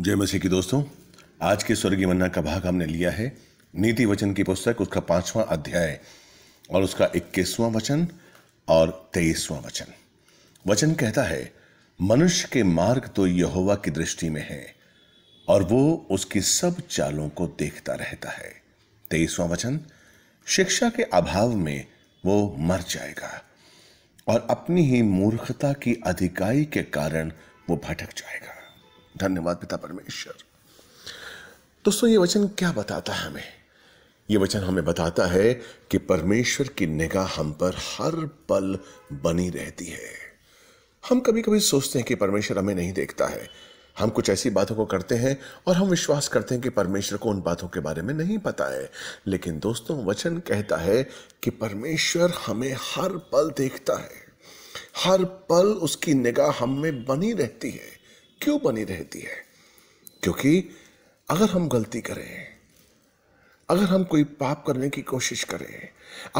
जय मसीह की दोस्तों आज के स्वर्गीय मन्ना का भाग हमने लिया है नीति वचन की पुस्तक उसका पांचवां अध्याय और उसका इक्कीसवां वचन और तेईसवां वचन वचन कहता है मनुष्य के मार्ग तो यहोवा की दृष्टि में है और वो उसकी सब चालों को देखता रहता है तेईसवां वचन शिक्षा के अभाव में वो मर जाएगा और अपनी ही मूर्खता की अधिकाई के कारण वो भटक जाएगा धन्यवाद पिता परमेश्वर दोस्तों ये वचन क्या बताता है हमें ये वचन हमें बताता है कि परमेश्वर की निगाह हम पर हर पल बनी रहती है हम कभी कभी सोचते हैं कि परमेश्वर हमें नहीं देखता है हम कुछ ऐसी बातों को करते हैं और हम विश्वास करते हैं कि परमेश्वर को उन बातों के बारे में नहीं पता है लेकिन दोस्तों वचन कहता है कि परमेश्वर हमें हर पल देखता है हर पल उसकी निगाह हम में बनी रहती है क्यों बनी रहती है क्योंकि अगर हम गलती करें अगर हम कोई पाप करने की कोशिश करें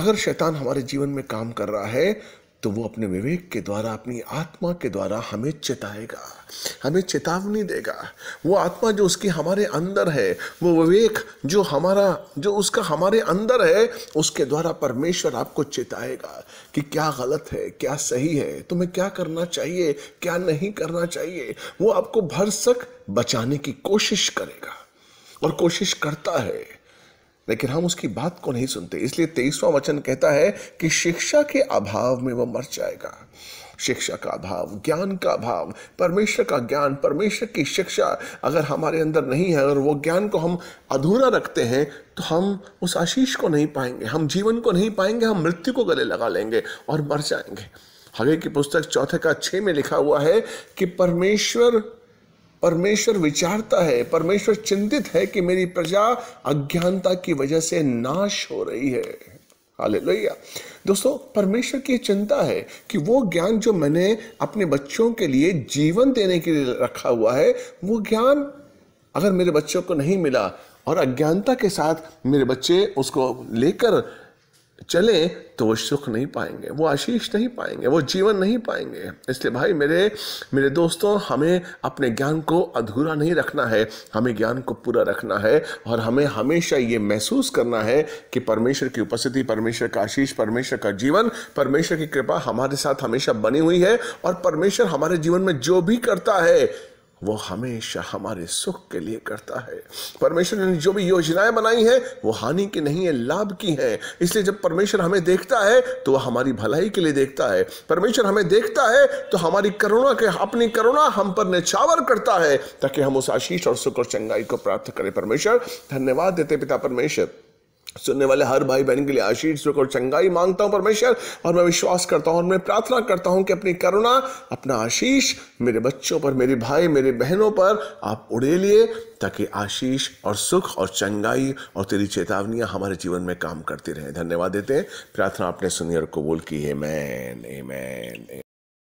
अगर शैतान हमारे जीवन में काम कर रहा है तो वो अपने विवेक के द्वारा अपनी आत्मा के द्वारा हमें चेताएगा हमें चेतावनी देगा वो आत्मा जो उसकी हमारे अंदर है वो विवेक जो हमारा जो उसका हमारे अंदर है उसके द्वारा परमेश्वर आपको चेताएगा कि क्या गलत है क्या सही है तुम्हें क्या करना चाहिए क्या नहीं करना चाहिए वो आपको भरसक बचाने की कोशिश करेगा और कोशिश करता है लेकिन हम उसकी बात को नहीं सुनते इसलिए तेईसवा वचन कहता है कि शिक्षा के अभाव में वह मर जाएगा शिक्षा का अभाव ज्ञान का अभाव परमेश्वर का ज्ञान परमेश्वर की शिक्षा अगर हमारे अंदर नहीं है और वो ज्ञान को हम अधूरा रखते हैं तो हम उस आशीष को नहीं पाएंगे हम जीवन को नहीं पाएंगे हम मृत्यु को गले लगा लेंगे और मर जाएंगे हगे की पुस्तक चौथे का छः में लिखा हुआ है कि परमेश्वर परमेश्वर विचारता है परमेश्वर चिंतित है कि मेरी प्रजा अज्ञानता की वजह से नाश हो रही है हाले दोस्तों परमेश्वर की चिंता है कि वो ज्ञान जो मैंने अपने बच्चों के लिए जीवन देने के लिए रखा हुआ है वो ज्ञान अगर मेरे बच्चों को नहीं मिला और अज्ञानता के साथ मेरे बच्चे उसको लेकर चले तो वो सुख नहीं पाएंगे वो आशीष नहीं पाएंगे वो जीवन नहीं पाएंगे इसलिए भाई मेरे मेरे दोस्तों हमें अपने ज्ञान को अधूरा नहीं रखना है हमें ज्ञान को पूरा रखना है और हमें हमेशा ये महसूस करना है कि परमेश्वर की उपस्थिति परमेश्वर का आशीष परमेश्वर का जीवन परमेश्वर की कृपा हमारे साथ हमेशा बनी हुई है और परमेश्वर हमारे जीवन में जो भी करता है वो हमेशा हमारे सुख के लिए करता है परमेश्वर ने जो भी योजनाएं बनाई हैं वो हानि की नहीं है लाभ की हैं इसलिए जब परमेश्वर हमें देखता है तो वह हमारी भलाई के लिए देखता है परमेश्वर हमें देखता है तो हमारी करुणा के अपनी करुणा हम पर निछावर करता है ताकि हम उस आशीष और सुख और चंगाई को प्राप्त करें परमेश्वर धन्यवाद देते पिता परमेश्वर सुनने वाले हर भाई बहन के लिए आशीष और चंगाई मांगता हूँ परमेश्वर और मैं विश्वास करता हूँ और मैं प्रार्थना करता हूँ कि अपनी करुणा अपना आशीष मेरे बच्चों पर मेरे भाई मेरे बहनों पर आप उड़े लिए ताकि आशीष और सुख और चंगाई और तेरी चेतावनियां हमारे जीवन में काम करती रहें धन्यवाद देते हैं प्रार्थना आपने सुनी और कबूल की है मैन ए मैन